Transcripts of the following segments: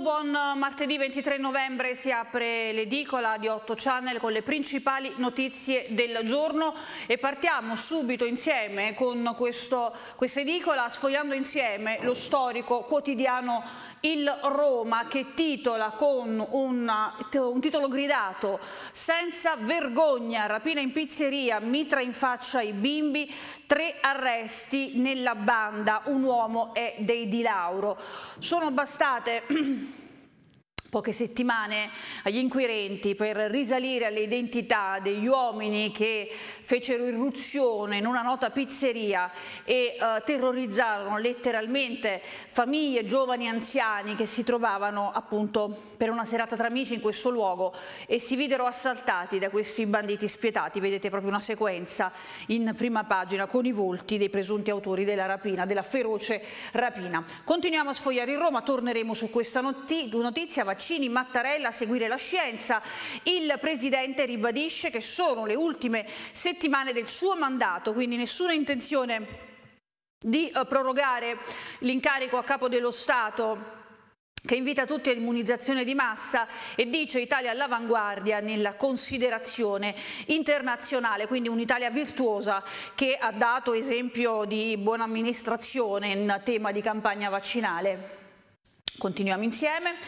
buon eh, martedì 23 novembre si apre l'edicola di 8 Channel con le principali notizie del giorno e partiamo subito insieme con questo, questa edicola sfogliando insieme lo storico quotidiano il Roma che titola con una, un titolo gridato senza vergogna, rapina in pizzeria, mitra in faccia ai bimbi, tre arresti nella banda, un uomo è dei di Lauro. Sono bastate poche settimane agli inquirenti per risalire alle identità degli uomini che fecero irruzione in una nota pizzeria e eh, terrorizzarono letteralmente famiglie, giovani, anziani che si trovavano appunto per una serata tra amici in questo luogo e si videro assaltati da questi banditi spietati. Vedete proprio una sequenza in prima pagina con i volti dei presunti autori della rapina, della feroce rapina. Continuiamo a sfogliare in Roma, torneremo su questa notizia, vaccini Mattarella a seguire la scienza. Il Presidente ribadisce che sono le ultime settimane del suo mandato, quindi nessuna intenzione di eh, prorogare l'incarico a capo dello Stato che invita tutti all'immunizzazione di massa e dice Italia all'avanguardia nella considerazione internazionale, quindi un'Italia virtuosa che ha dato esempio di buona amministrazione in tema di campagna vaccinale. Continuiamo insieme.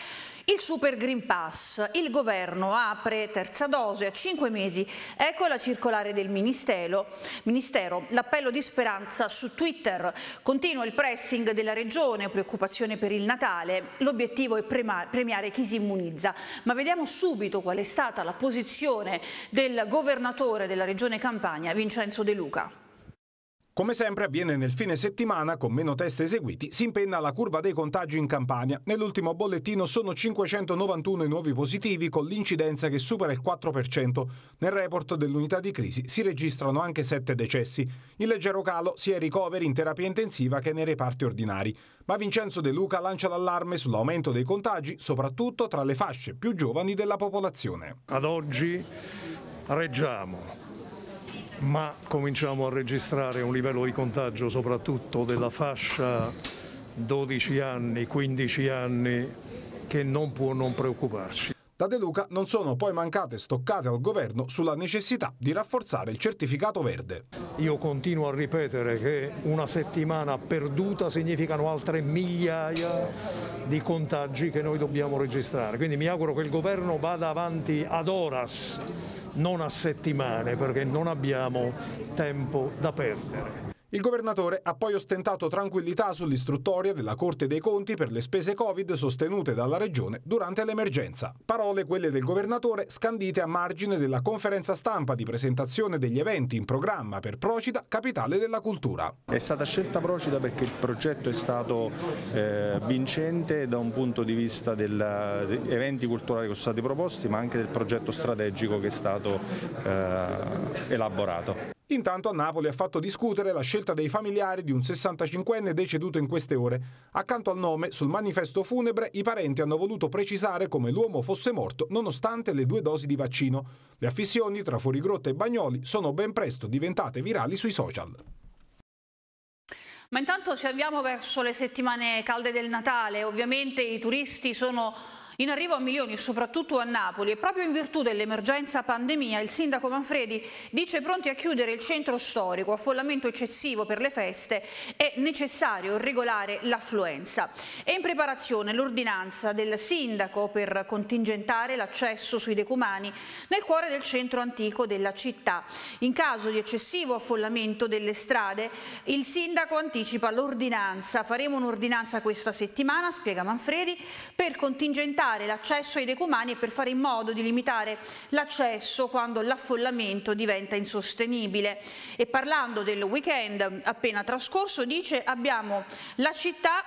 Il Super Green Pass, il governo apre terza dose a 5 mesi, ecco la circolare del Ministero, Ministero l'appello di speranza su Twitter, continua il pressing della regione, preoccupazione per il Natale, l'obiettivo è premiare chi si immunizza, ma vediamo subito qual è stata la posizione del governatore della regione Campania, Vincenzo De Luca. Come sempre avviene nel fine settimana, con meno test eseguiti, si impenna la curva dei contagi in Campania. Nell'ultimo bollettino sono 591 i nuovi positivi con l'incidenza che supera il 4%. Nel report dell'unità di crisi si registrano anche 7 decessi. Il leggero calo sia ai ricoveri in terapia intensiva che nei reparti ordinari. Ma Vincenzo De Luca lancia l'allarme sull'aumento dei contagi, soprattutto tra le fasce più giovani della popolazione. Ad oggi reggiamo ma cominciamo a registrare un livello di contagio soprattutto della fascia 12 anni, 15 anni che non può non preoccuparci da De Luca non sono poi mancate stoccate al governo sulla necessità di rafforzare il certificato verde. Io continuo a ripetere che una settimana perduta significano altre migliaia di contagi che noi dobbiamo registrare, quindi mi auguro che il governo vada avanti ad horas, non a settimane, perché non abbiamo tempo da perdere. Il governatore ha poi ostentato tranquillità sull'istruttoria della Corte dei Conti per le spese Covid sostenute dalla Regione durante l'emergenza. Parole quelle del governatore scandite a margine della conferenza stampa di presentazione degli eventi in programma per Procida, capitale della cultura. È stata scelta Procida perché il progetto è stato eh, vincente da un punto di vista degli eh, eventi culturali che sono stati proposti ma anche del progetto strategico che è stato eh, elaborato. Intanto a Napoli ha fatto discutere la scelta dei familiari di un 65enne deceduto in queste ore. Accanto al nome, sul manifesto funebre, i parenti hanno voluto precisare come l'uomo fosse morto nonostante le due dosi di vaccino. Le affissioni tra Fuorigrotta e Bagnoli sono ben presto diventate virali sui social. Ma intanto ci avviamo verso le settimane calde del Natale, ovviamente i turisti sono in arrivo a milioni soprattutto a Napoli e proprio in virtù dell'emergenza pandemia il sindaco Manfredi dice pronti a chiudere il centro storico, affollamento eccessivo per le feste, è necessario regolare l'affluenza. È in preparazione l'ordinanza del sindaco per contingentare l'accesso sui decumani nel cuore del centro antico della città. In caso di eccessivo affollamento delle strade il sindaco anticipa l'ordinanza, faremo un'ordinanza questa settimana, spiega Manfredi, per contingentare facilitare l'accesso ai decumani e per fare in modo di limitare l'accesso quando l'affollamento diventa insostenibile. E parlando del weekend appena trascorso dice abbiamo la città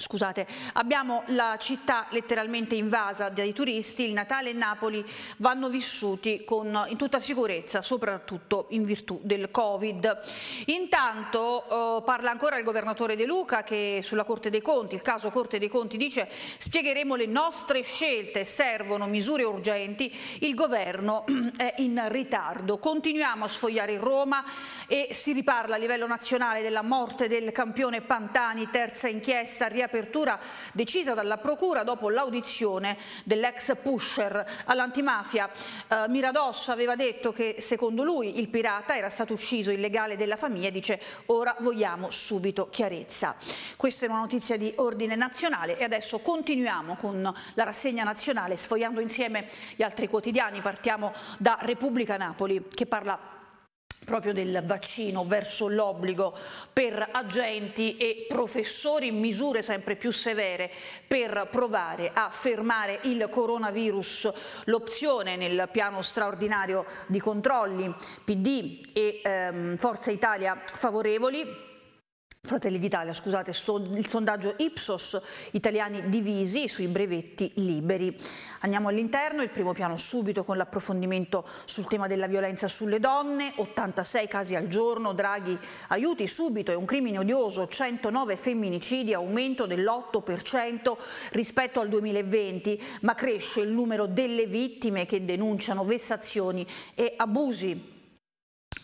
Scusate, abbiamo la città letteralmente invasa dai turisti, il Natale e Napoli vanno vissuti con, in tutta sicurezza, soprattutto in virtù del Covid. Intanto eh, parla ancora il governatore De Luca che sulla Corte dei Conti, il caso Corte dei Conti dice spiegheremo le nostre scelte, servono misure urgenti, il governo è in ritardo. Continuiamo a sfogliare Roma e si riparla a livello nazionale della morte del campione Pantani, terza inchiesta riaperta riapertura decisa dalla Procura dopo l'audizione dell'ex pusher all'antimafia. Eh, Miradosso aveva detto che secondo lui il pirata era stato ucciso illegale della famiglia e dice ora vogliamo subito chiarezza. Questa è una notizia di ordine nazionale e adesso continuiamo con la rassegna nazionale sfogliando insieme gli altri quotidiani. Partiamo da Repubblica Napoli che parla proprio del vaccino verso l'obbligo per agenti e professori, misure sempre più severe per provare a fermare il coronavirus. L'opzione nel piano straordinario di controlli PD e ehm, Forza Italia favorevoli Fratelli d'Italia, scusate, il sondaggio Ipsos, italiani divisi sui brevetti liberi. Andiamo all'interno, il primo piano subito con l'approfondimento sul tema della violenza sulle donne, 86 casi al giorno, Draghi aiuti subito, è un crimine odioso, 109 femminicidi, aumento dell'8% rispetto al 2020, ma cresce il numero delle vittime che denunciano vessazioni e abusi.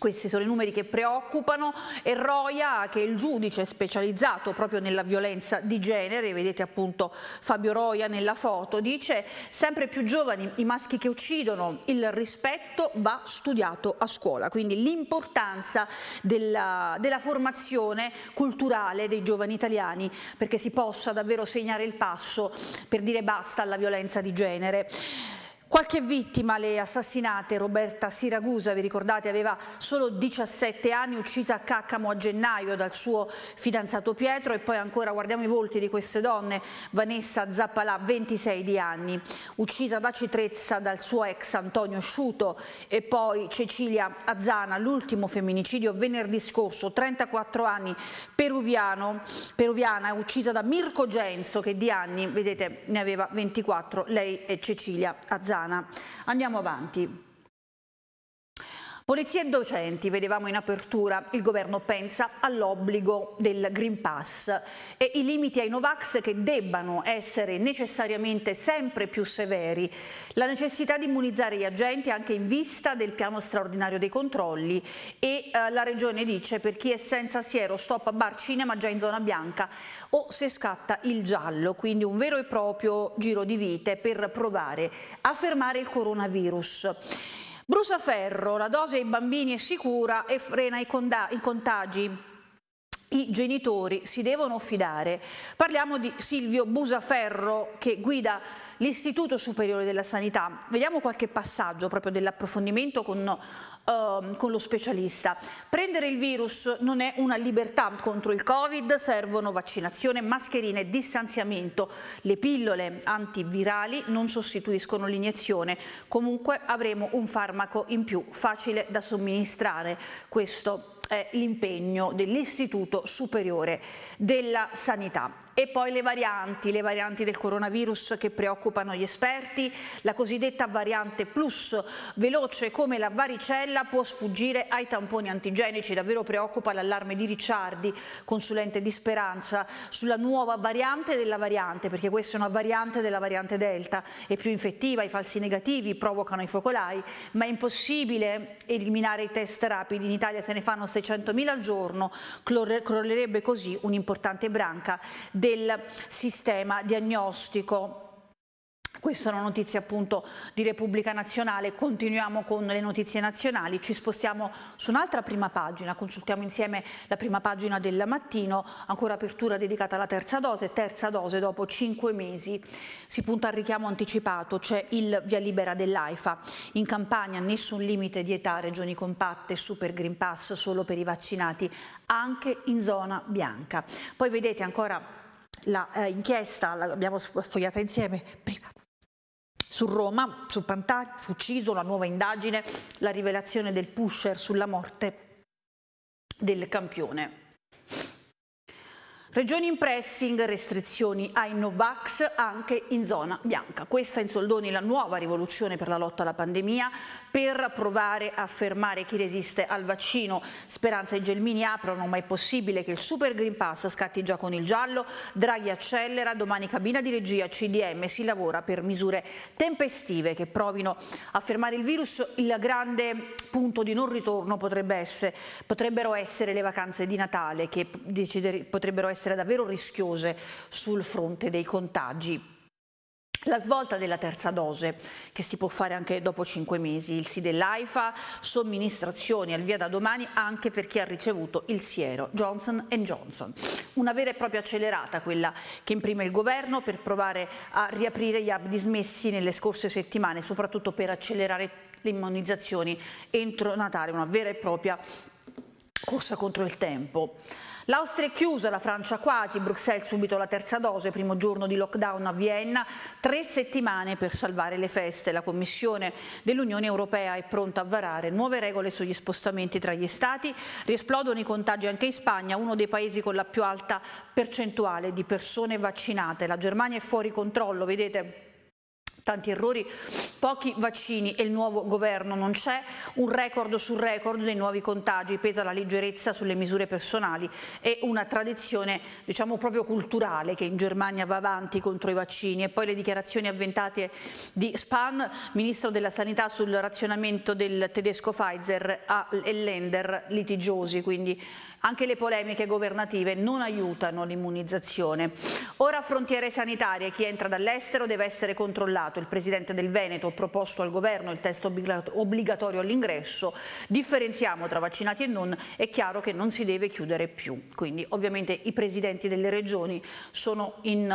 Questi sono i numeri che preoccupano e Roia, che è il giudice specializzato proprio nella violenza di genere, vedete appunto Fabio Roia nella foto, dice sempre più giovani i maschi che uccidono, il rispetto va studiato a scuola, quindi l'importanza della, della formazione culturale dei giovani italiani perché si possa davvero segnare il passo per dire basta alla violenza di genere. Qualche vittima, le assassinate, Roberta Siragusa, vi ricordate, aveva solo 17 anni, uccisa a Caccamo a gennaio dal suo fidanzato Pietro e poi ancora guardiamo i volti di queste donne, Vanessa Zappalà, 26 di anni, uccisa da Citrezza dal suo ex Antonio Sciuto e poi Cecilia Azzana, l'ultimo femminicidio venerdì scorso, 34 anni, peruviano, peruviana, uccisa da Mirko Genzo che di anni, vedete, ne aveva 24, lei e Cecilia Azzana. Pisana. Andiamo avanti. Polizia e docenti, vedevamo in apertura, il governo pensa all'obbligo del Green Pass e i limiti ai Novax che debbano essere necessariamente sempre più severi, la necessità di immunizzare gli agenti anche in vista del piano straordinario dei controlli e eh, la regione dice per chi è senza siero stop a bar cinema già in zona bianca o se scatta il giallo, quindi un vero e proprio giro di vite per provare a fermare il coronavirus. Brusaferro, la dose ai bambini è sicura e frena i, i contagi i genitori si devono fidare. Parliamo di Silvio Busaferro che guida l'Istituto Superiore della Sanità. Vediamo qualche passaggio proprio dell'approfondimento con, uh, con, lo specialista. Prendere il virus non è una libertà contro il Covid, servono vaccinazione, mascherine e distanziamento. Le pillole antivirali non sostituiscono l'iniezione, comunque avremo un farmaco in più facile da somministrare. Questo è l'impegno dell'Istituto Superiore della Sanità. E poi le varianti, le varianti del coronavirus che preoccupano gli esperti, la cosiddetta variante plus veloce come la varicella può sfuggire ai tamponi antigenici, davvero preoccupa l'allarme di Ricciardi, consulente di Speranza, sulla nuova variante della variante, perché questa è una variante della variante Delta, è più infettiva, i falsi negativi provocano i focolai, ma è impossibile eliminare i test rapidi, in Italia se ne fanno 600.000 al giorno, crollerebbe così un'importante branca del sistema diagnostico. Questa è una notizia appunto di Repubblica Nazionale, continuiamo con le notizie nazionali, ci spostiamo su un'altra prima pagina, consultiamo insieme la prima pagina del mattino, ancora apertura dedicata alla terza dose, terza dose dopo cinque mesi, si punta al richiamo anticipato, c'è il via libera dell'AIFA, in Campania nessun limite di età, regioni compatte, super green pass solo per i vaccinati, anche in zona bianca. Poi vedete ancora l'inchiesta, eh, l'abbiamo sfogliata insieme prima su Roma, su Pantani, fu ucciso, la nuova indagine, la rivelazione del pusher sulla morte del campione. Regioni in pressing, restrizioni ai Novax anche in zona bianca. Questa in soldoni la nuova rivoluzione per la lotta alla pandemia per provare a fermare chi resiste al vaccino. Speranza e Gelmini aprono, ma è possibile che il Super Green Pass scatti già con il giallo. Draghi accelera, domani cabina di regia CDM si lavora per misure tempestive che provino a fermare il virus. Il grande punto di non ritorno potrebbe essere, potrebbero essere le vacanze di Natale che potrebbero essere essere davvero rischiose sul fronte dei contagi. La svolta della terza dose, che si può fare anche dopo cinque mesi, il SIDE dell'AIFA, somministrazioni al via da domani anche per chi ha ricevuto il siero Johnson Johnson. Una vera e propria accelerata quella che imprime il governo per provare a riaprire gli hub dismessi nelle scorse settimane, soprattutto per accelerare le immunizzazioni entro Natale, una vera e propria corsa contro il tempo. L'Austria è chiusa, la Francia quasi, Bruxelles subito la terza dose, primo giorno di lockdown a Vienna, tre settimane per salvare le feste. La Commissione dell'Unione Europea è pronta a varare nuove regole sugli spostamenti tra gli Stati, riesplodono i contagi anche in Spagna, uno dei paesi con la più alta percentuale di persone vaccinate. La Germania è fuori controllo, vedete tanti errori, pochi vaccini e il nuovo governo non c'è, un record sul record dei nuovi contagi, pesa la leggerezza sulle misure personali e una tradizione diciamo proprio culturale che in Germania va avanti contro i vaccini e poi le dichiarazioni avventate di Spahn, ministro della sanità sul razionamento del tedesco Pfizer e Lender litigiosi, quindi anche le polemiche governative non aiutano l'immunizzazione. Ora frontiere sanitarie, chi entra dall'estero deve essere controllato. Il presidente del Veneto ha proposto al governo il testo obbligatorio all'ingresso. Differenziamo tra vaccinati e non, è chiaro che non si deve chiudere più. Quindi ovviamente i presidenti delle regioni sono in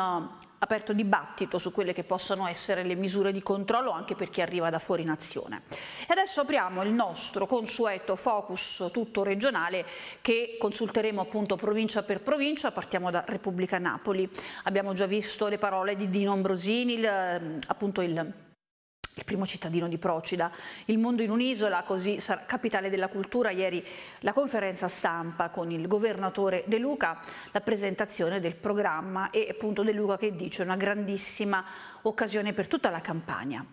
aperto dibattito su quelle che possono essere le misure di controllo anche per chi arriva da fuori nazione. E adesso apriamo il nostro consueto focus tutto regionale che consulteremo appunto provincia per provincia, partiamo da Repubblica Napoli. Abbiamo già visto le parole di Dino Ambrosini, il, appunto il il primo cittadino di Procida. Il mondo in un'isola, così sarà capitale della cultura, ieri la conferenza stampa con il governatore De Luca, la presentazione del programma e appunto De Luca che dice una grandissima occasione per tutta la campagna.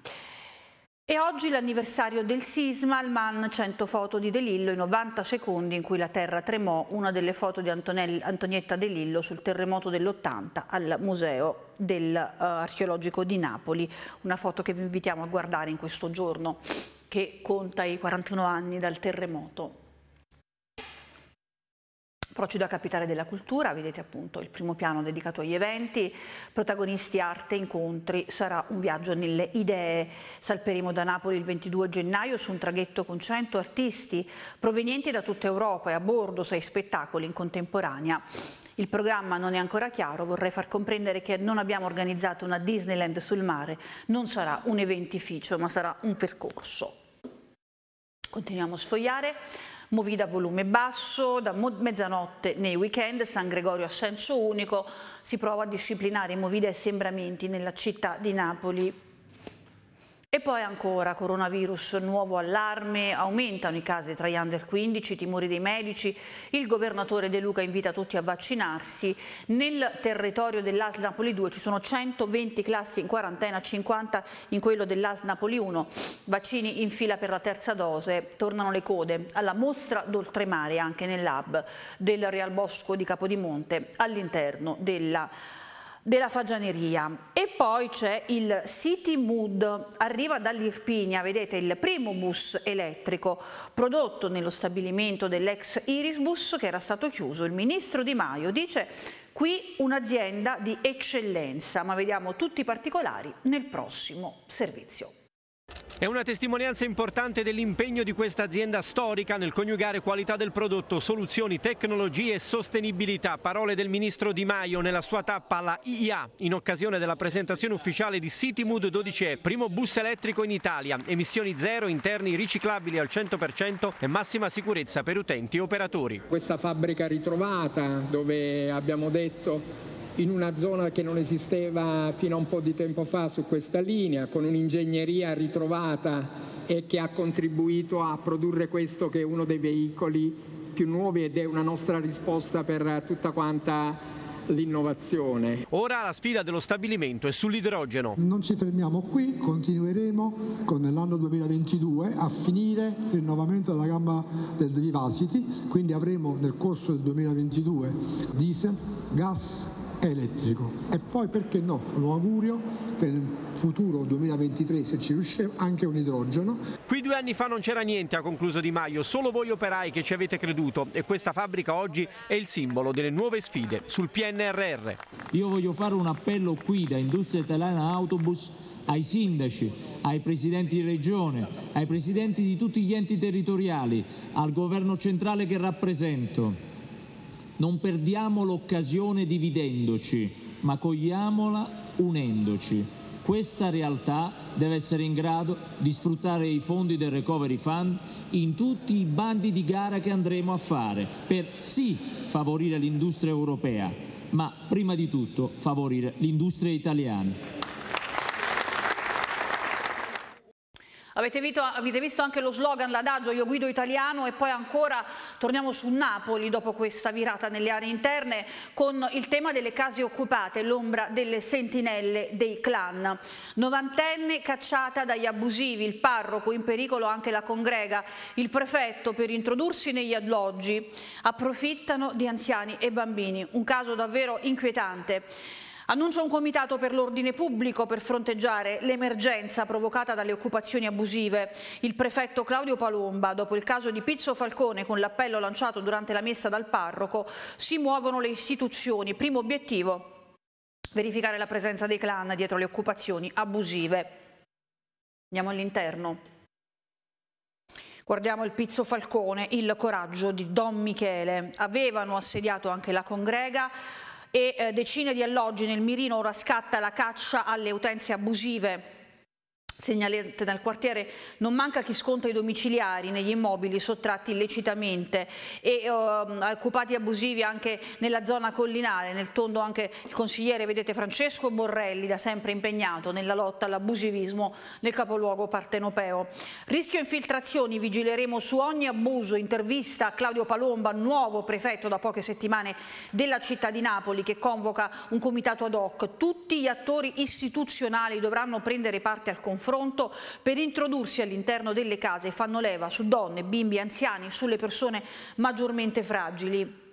E oggi l'anniversario del sisma, al MAN 100 foto di De Lillo i 90 secondi in cui la terra tremò, una delle foto di Antonell Antonietta De Lillo sul terremoto dell'80 al Museo dell'Archeologico eh, di Napoli, una foto che vi invitiamo a guardare in questo giorno che conta i 41 anni dal terremoto. Procida a Capitale della Cultura, vedete appunto il primo piano dedicato agli eventi, protagonisti arte, incontri, sarà un viaggio nelle idee. Salperemo da Napoli il 22 gennaio su un traghetto con 100 artisti provenienti da tutta Europa e a bordo sei spettacoli in contemporanea. Il programma non è ancora chiaro, vorrei far comprendere che non abbiamo organizzato una Disneyland sul mare, non sarà un eventificio ma sarà un percorso. Continuiamo a sfogliare. Movida a volume basso, da mezzanotte nei weekend, San Gregorio a senso unico, si prova a disciplinare i movida e assembramenti nella città di Napoli e poi ancora coronavirus, nuovo allarme, aumentano i casi tra gli under 15, timori dei medici, il governatore De Luca invita tutti a vaccinarsi, nel territorio dell'AS Napoli 2 ci sono 120 classi in quarantena, 50 in quello dell'AS Napoli 1, vaccini in fila per la terza dose, tornano le code alla mostra d'oltremare anche nel lab del Real Bosco di Capodimonte all'interno della della fagianeria. E poi c'è il City Mood, arriva dall'Irpinia, vedete il primo bus elettrico prodotto nello stabilimento dell'ex Irisbus che era stato chiuso. Il ministro Di Maio dice qui un'azienda di eccellenza, ma vediamo tutti i particolari nel prossimo servizio. È una testimonianza importante dell'impegno di questa azienda storica nel coniugare qualità del prodotto, soluzioni, tecnologie e sostenibilità. Parole del ministro Di Maio nella sua tappa alla IIA in occasione della presentazione ufficiale di Citymood 12E, primo bus elettrico in Italia, emissioni zero, interni riciclabili al 100% e massima sicurezza per utenti e operatori. Questa fabbrica ritrovata dove abbiamo detto in una zona che non esisteva fino a un po' di tempo fa su questa linea, con un'ingegneria ritrovata e che ha contribuito a produrre questo che è uno dei veicoli più nuovi ed è una nostra risposta per tutta quanta l'innovazione. Ora la sfida dello stabilimento è sull'idrogeno. Non ci fermiamo qui, continueremo con l'anno 2022 a finire il rinnovamento della gamma del Vivacity, quindi avremo nel corso del 2022 diesel, gas, elettrico e poi perché no, lo augurio per il futuro 2023 se ci riusciamo anche un idrogeno. Qui due anni fa non c'era niente, ha concluso Di Maio, solo voi operai che ci avete creduto e questa fabbrica oggi è il simbolo delle nuove sfide sul PNRR. Io voglio fare un appello qui da Industria Italiana Autobus ai sindaci, ai presidenti di regione, ai presidenti di tutti gli enti territoriali, al governo centrale che rappresento non perdiamo l'occasione dividendoci, ma cogliamola unendoci. Questa realtà deve essere in grado di sfruttare i fondi del Recovery Fund in tutti i bandi di gara che andremo a fare per sì favorire l'industria europea, ma prima di tutto favorire l'industria italiana. Avete visto, avete visto anche lo slogan, l'adagio Io guido italiano e poi ancora torniamo su Napoli dopo questa virata nelle aree interne con il tema delle case occupate, l'ombra delle sentinelle dei clan. Novantenne cacciata dagli abusivi, il parroco in pericolo anche la congrega, il prefetto per introdursi negli alloggi approfittano di anziani e bambini, un caso davvero inquietante. Annuncia un comitato per l'ordine pubblico per fronteggiare l'emergenza provocata dalle occupazioni abusive. Il prefetto Claudio Palomba, dopo il caso di Pizzo Falcone con l'appello lanciato durante la messa dal parroco, si muovono le istituzioni. Primo obiettivo, verificare la presenza dei clan dietro le occupazioni abusive. Andiamo all'interno. Guardiamo il Pizzo Falcone, il coraggio di Don Michele. Avevano assediato anche la congrega, e eh, decine di alloggi nel mirino ora scatta la caccia alle utenze abusive segnalate dal quartiere, non manca chi sconta i domiciliari negli immobili sottratti illecitamente e uh, occupati abusivi anche nella zona collinare, nel tondo anche il consigliere, vedete Francesco Borrelli, da sempre impegnato nella lotta all'abusivismo nel capoluogo partenopeo. Rischio infiltrazioni, vigileremo su ogni abuso, intervista a Claudio Palomba, nuovo prefetto da poche settimane della città di Napoli che convoca un comitato ad hoc. Tutti gli attori istituzionali dovranno prendere parte al confronto confronto per introdursi all'interno delle case e fanno leva su donne, bimbi, anziani, sulle persone maggiormente fragili.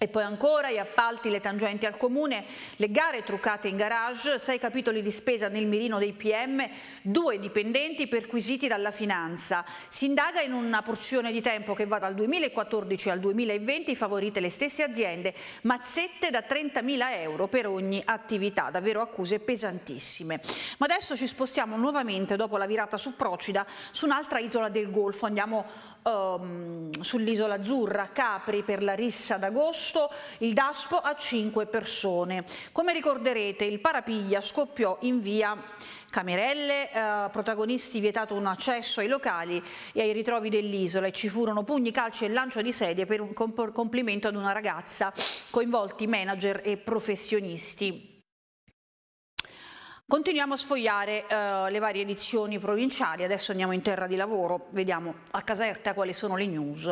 E poi ancora gli appalti, le tangenti al comune, le gare truccate in garage, sei capitoli di spesa nel mirino dei PM, due dipendenti perquisiti dalla finanza. Si indaga in una porzione di tempo che va dal 2014 al 2020, favorite le stesse aziende, mazzette da 30.000 euro per ogni attività, davvero accuse pesantissime. Ma adesso ci spostiamo nuovamente dopo la virata su Procida su un'altra isola del Golfo, andiamo ehm, sull'isola azzurra, Capri per la rissa d'agosto, il Daspo a 5 persone. Come ricorderete il parapiglia scoppiò in via Camerelle, eh, protagonisti vietato un accesso ai locali e ai ritrovi dell'isola e ci furono pugni, calci e lancio di sedie per un complimento ad una ragazza, coinvolti manager e professionisti. Continuiamo a sfogliare eh, le varie edizioni provinciali, adesso andiamo in terra di lavoro, vediamo a Caserta quali sono le news.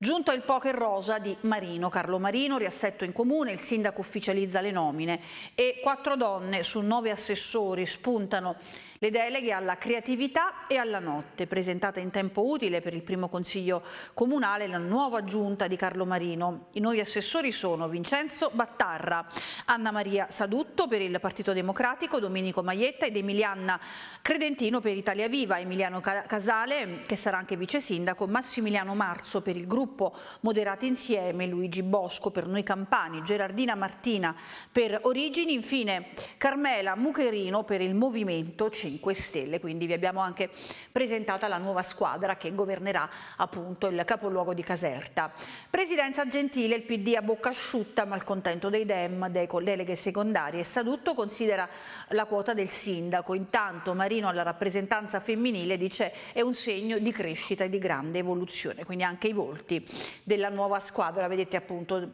Giunto il poker rosa di Marino, Carlo Marino, riassetto in comune, il sindaco ufficializza le nomine e quattro donne su nove assessori spuntano le deleghe alla creatività e alla notte, presentata in tempo utile per il primo consiglio comunale la nuova giunta di Carlo Marino. I nuovi assessori sono Vincenzo Battarra, Anna Maria Sadutto per il Partito Democratico, Domenico Maietta ed Emilianna Credentino per Italia Viva, Emiliano Casale che sarà anche vice sindaco, Massimiliano Marzo per il gruppo gruppo Moderati Insieme, Luigi Bosco per Noi Campani, Gerardina Martina per Origini, infine Carmela Mucherino per il Movimento 5 Stelle. Quindi vi abbiamo anche presentata la nuova squadra che governerà appunto il capoluogo di Caserta. Presidenza gentile, il PD a bocca asciutta, malcontento dei DEM, dei colleghe secondarie. Saduto considera la quota del sindaco. Intanto Marino alla rappresentanza femminile dice è un segno di crescita e di grande evoluzione, quindi anche i volti della nuova squadra, vedete appunto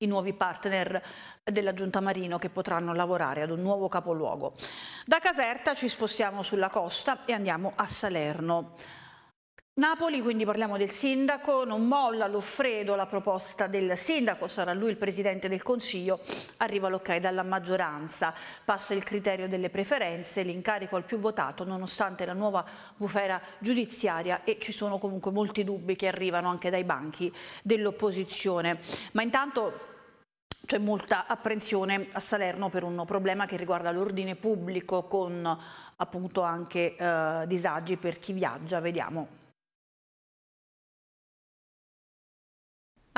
i nuovi partner della Giunta Marino che potranno lavorare ad un nuovo capoluogo. Da Caserta ci spostiamo sulla costa e andiamo a Salerno. Napoli, quindi parliamo del sindaco, non molla Loffredo la proposta del sindaco, sarà lui il presidente del consiglio, arriva l'ok dalla maggioranza, passa il criterio delle preferenze, l'incarico al più votato nonostante la nuova bufera giudiziaria e ci sono comunque molti dubbi che arrivano anche dai banchi dell'opposizione. Ma intanto c'è molta apprensione a Salerno per un problema che riguarda l'ordine pubblico con appunto anche eh, disagi per chi viaggia, vediamo.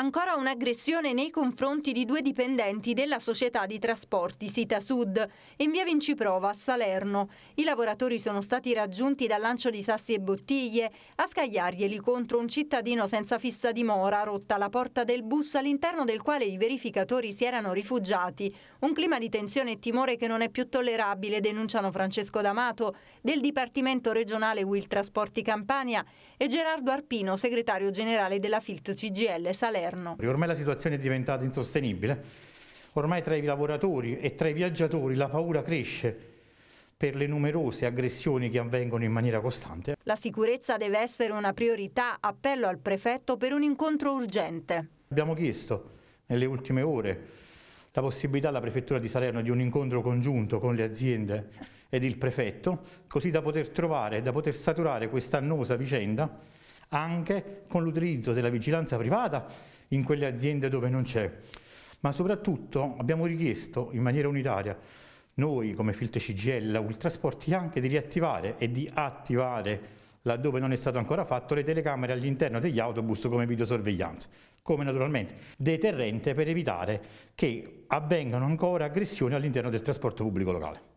Ancora un'aggressione nei confronti di due dipendenti della società di trasporti Sita Sud in via Vinciprova a Salerno. I lavoratori sono stati raggiunti dal lancio di sassi e bottiglie a scagliarglieli contro un cittadino senza fissa dimora, rotta la porta del bus all'interno del quale i verificatori si erano rifugiati. Un clima di tensione e timore che non è più tollerabile, denunciano Francesco D'Amato del Dipartimento regionale Will Trasporti Campania e Gerardo Arpino, segretario generale della Filt CGL Salerno governo. Ormai la situazione è diventata insostenibile, ormai tra i lavoratori e tra i viaggiatori la paura cresce per le numerose aggressioni che avvengono in maniera costante. La sicurezza deve essere una priorità, appello al prefetto per un incontro urgente. Abbiamo chiesto nelle ultime ore la possibilità alla Prefettura di Salerno di un incontro congiunto con le aziende ed il prefetto, così da poter trovare, e da poter saturare questa annosa vicenda anche con l'utilizzo della vigilanza privata in quelle aziende dove non c'è. Ma soprattutto abbiamo richiesto in maniera unitaria noi come Filte CGL, Ultrasporti, anche di riattivare e di attivare laddove non è stato ancora fatto le telecamere all'interno degli autobus come videosorveglianza, come naturalmente deterrente per evitare che avvengano ancora aggressioni all'interno del trasporto pubblico locale.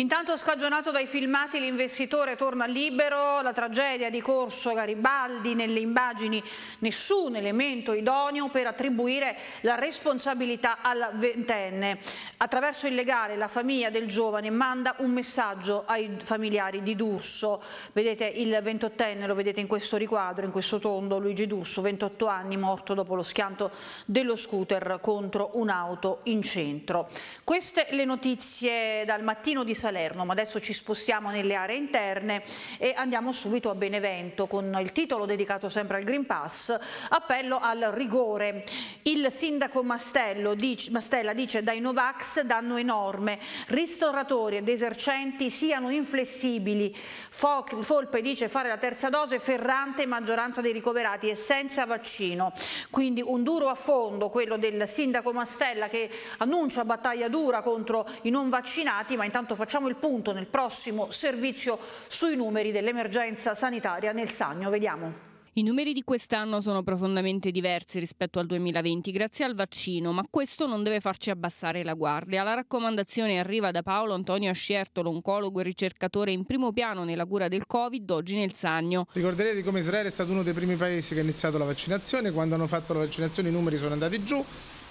Intanto scagionato dai filmati l'investitore torna libero, la tragedia di Corso Garibaldi nelle immagini nessun elemento idoneo per attribuire la responsabilità alla ventenne. Attraverso il legale la famiglia del giovane manda un messaggio ai familiari di D'Urso. Vedete il ventottenne, lo vedete in questo riquadro, in questo tondo, Luigi D'Urso, 28 anni, morto dopo lo schianto dello scooter contro un'auto in centro. Queste le notizie dal mattino di Salerno Salerno, ma adesso ci spostiamo nelle aree interne e andiamo subito a Benevento con il titolo dedicato sempre al Green Pass, appello al rigore. Il sindaco Mastello, dice, Mastella dice dai Novax danno enorme, ristoratori ed esercenti siano inflessibili. Folpe dice fare la terza dose ferrante maggioranza dei ricoverati e senza vaccino. Quindi un duro affondo quello del sindaco Mastella che annuncia battaglia dura contro i non vaccinati, ma intanto facciamo facciamo il punto nel prossimo servizio sui numeri dell'emergenza sanitaria nel Sagno. Vediamo. I numeri di quest'anno sono profondamente diversi rispetto al 2020 grazie al vaccino, ma questo non deve farci abbassare la guardia. La raccomandazione arriva da Paolo Antonio Asciertolo, oncologo e ricercatore in primo piano nella cura del Covid, oggi nel Sannio. Ricorderete come Israele è stato uno dei primi paesi che ha iniziato la vaccinazione, quando hanno fatto la vaccinazione i numeri sono andati giù,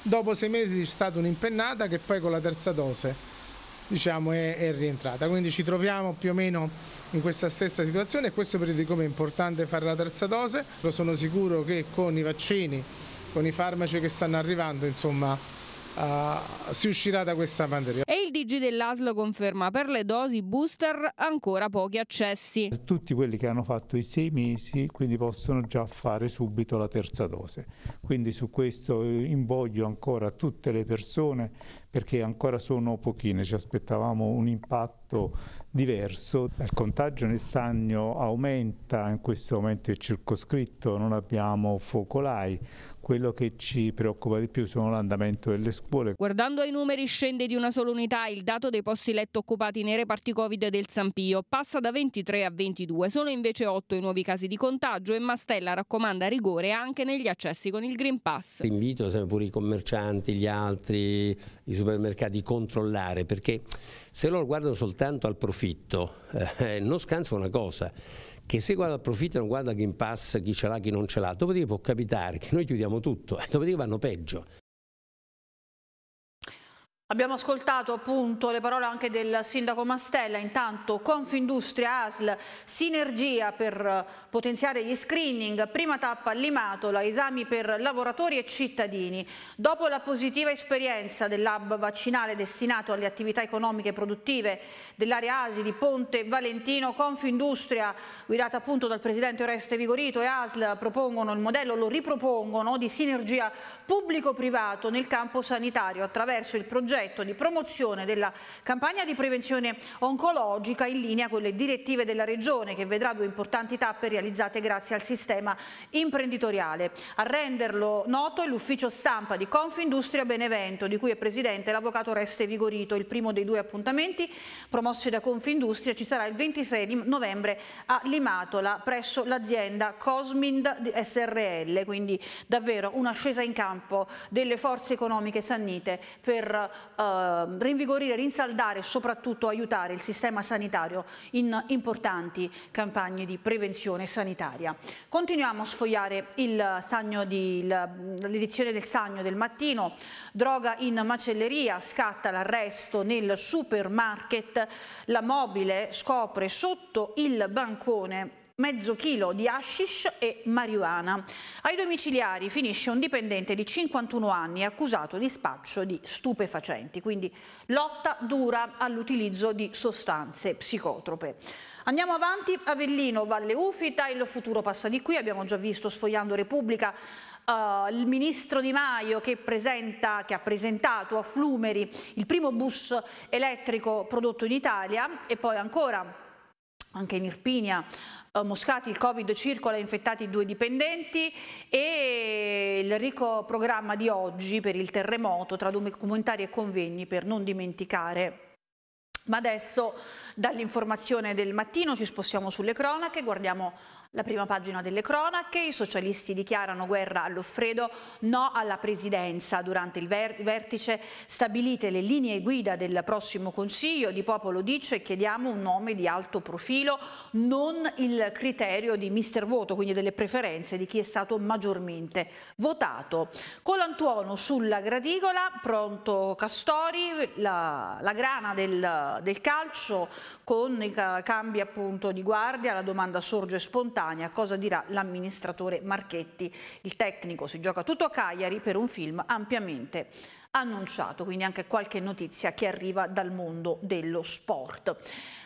dopo sei mesi c'è stata un'impennata che poi con la terza dose diciamo, è, è rientrata. Quindi ci troviamo più o meno in questa stessa situazione e questo per dire come è importante fare la terza dose. Lo Sono sicuro che con i vaccini, con i farmaci che stanno arrivando, insomma, uh, si uscirà da questa pandemia. E il DG dell'Aslo conferma per le dosi booster ancora pochi accessi. Tutti quelli che hanno fatto i sei mesi quindi possono già fare subito la terza dose. Quindi su questo eh, invoglio ancora tutte le persone perché ancora sono pochine, ci aspettavamo un impatto diverso. Il contagio nel stagno aumenta, in questo momento è circoscritto, non abbiamo focolai, quello che ci preoccupa di più sono l'andamento delle scuole. Guardando ai numeri scende di una sola unità il dato dei posti letto occupati nei reparti Covid del San Pio. Passa da 23 a 22, sono invece 8 i nuovi casi di contagio e Mastella raccomanda rigore anche negli accessi con il Green Pass. Invito sempre i commercianti, gli altri, i supermercati a controllare perché se loro guardano soltanto al profitto eh, non scansa una cosa che se guarda il profitto non guarda chi in chi ce l'ha, chi non ce l'ha, dopodiché può capitare che noi chiudiamo tutto eh, dopodiché vanno peggio. Abbiamo ascoltato appunto le parole anche del sindaco Mastella, intanto Confindustria, ASL, sinergia per potenziare gli screening, prima tappa Limatola, esami per lavoratori e cittadini. Dopo la positiva esperienza del lab vaccinale destinato alle attività economiche e produttive dell'area ASI di Ponte Valentino, Confindustria, guidata appunto dal presidente Oreste Vigorito e ASL, propongono il modello, lo ripropongono, di sinergia pubblico-privato nel campo sanitario attraverso il progetto progetto di promozione della campagna di prevenzione oncologica in linea con le direttive della Regione che vedrà due importanti tappe realizzate grazie al sistema imprenditoriale. A renderlo noto è l'ufficio stampa di Confindustria Benevento di cui è presidente l'avvocato Reste Vigorito. Il primo dei due appuntamenti promossi da Confindustria ci sarà il 26 novembre a Limatola presso l'azienda Cosmind SRL, quindi davvero un'ascesa in campo delle forze economiche sannite per eh, rinvigorire, rinsaldare e soprattutto aiutare il sistema sanitario in importanti campagne di prevenzione sanitaria. Continuiamo a sfogliare l'edizione del Sagno del mattino, droga in macelleria, scatta l'arresto nel supermarket, la mobile scopre sotto il bancone mezzo chilo di hashish e marijuana. Ai domiciliari finisce un dipendente di 51 anni accusato di spaccio di stupefacenti, quindi lotta dura all'utilizzo di sostanze psicotrope. Andiamo avanti, Avellino, Valle Ufita, il futuro passa di qui, abbiamo già visto sfogliando Repubblica Uh, il ministro Di Maio che, presenta, che, ha presentato a Flumeri il primo bus elettrico prodotto in Italia e poi ancora anche in Irpinia, eh, Moscati, il Covid circola, ha infettati due dipendenti e il ricco programma di oggi per il terremoto tra documentari e convegni per non dimenticare. Ma adesso dall'informazione del mattino ci spostiamo sulle cronache, guardiamo la prima pagina delle cronache, i socialisti dichiarano guerra all'Offredo, no alla presidenza. Durante il vertice stabilite le linee guida del prossimo Consiglio di Popolo Dice chiediamo un nome di alto profilo, non il criterio di mister voto, quindi delle preferenze di chi è stato maggiormente votato. Colantuono sulla gradigola, pronto Castori, la, la grana del, del calcio con i cambi appunto di guardia, la domanda sorge spontanea spontanea, cosa dirà l'amministratore Marchetti. Il tecnico si gioca tutto a Cagliari per un film ampiamente annunciato, quindi anche qualche notizia che arriva dal mondo dello sport.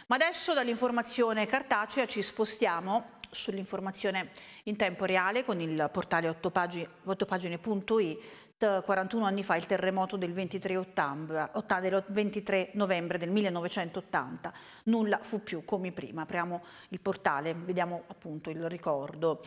Ma adesso dall'informazione cartacea ci spostiamo sull'informazione in tempo reale con il portale 8pagine.it 41 anni fa il terremoto del 23, ottobre, del 23 novembre del 1980. Nulla fu più come prima. Apriamo il portale, vediamo appunto il ricordo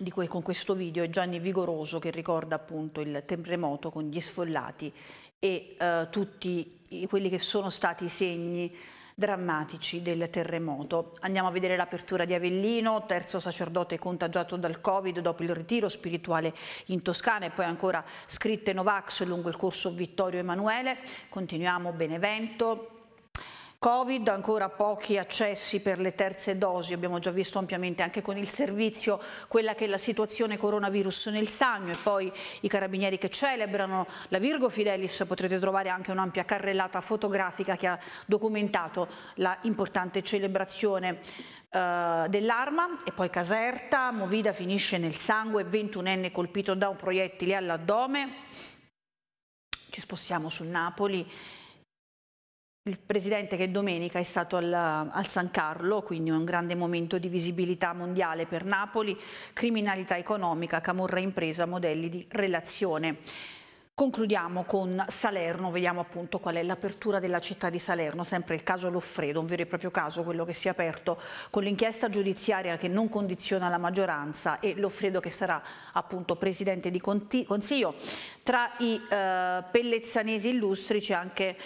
di quel, con questo video è Gianni Vigoroso che ricorda appunto il terremoto con gli sfollati e eh, tutti quelli che sono stati i segni drammatici del terremoto. Andiamo a vedere l'apertura di Avellino, terzo sacerdote contagiato dal Covid dopo il ritiro spirituale in Toscana e poi ancora scritte Novax lungo il corso Vittorio Emanuele. Continuiamo Benevento, Covid, ancora pochi accessi per le terze dosi, abbiamo già visto ampiamente anche con il servizio quella che è la situazione coronavirus nel Sannio e poi i carabinieri che celebrano la Virgo Fidelis, potrete trovare anche un'ampia carrellata fotografica che ha documentato la importante celebrazione eh, dell'arma e poi Caserta, Movida finisce nel sangue, 21enne colpito da un proiettile all'addome, ci spostiamo su Napoli il Presidente che domenica è stato al, al, San Carlo, quindi un grande momento di visibilità mondiale per Napoli, criminalità economica, camorra impresa, modelli di relazione. Concludiamo con Salerno, vediamo appunto qual è l'apertura della città di Salerno, sempre il caso Loffredo, un vero e proprio caso quello che si è aperto con l'inchiesta giudiziaria che non condiziona la maggioranza e Loffredo che sarà appunto presidente di consiglio. Tra i eh, pellezzanesi illustri c'è anche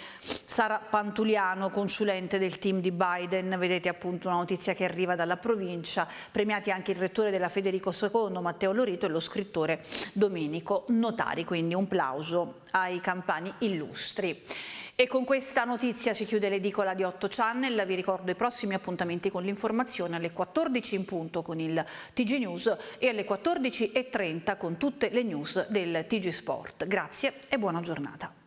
Sara Pantuliano, consulente del team di Biden, vedete appunto una notizia che arriva dalla provincia, premiati anche il rettore della Federico II Matteo Lorito e lo scrittore Domenico Notari, quindi un plauso plauso ai campani illustri. E con questa notizia si chiude l'edicola di 8 Channel, vi ricordo i prossimi appuntamenti con l'informazione alle 14 in punto con il TG News e alle 14.30 con tutte le news del TG Sport. Grazie e buona giornata.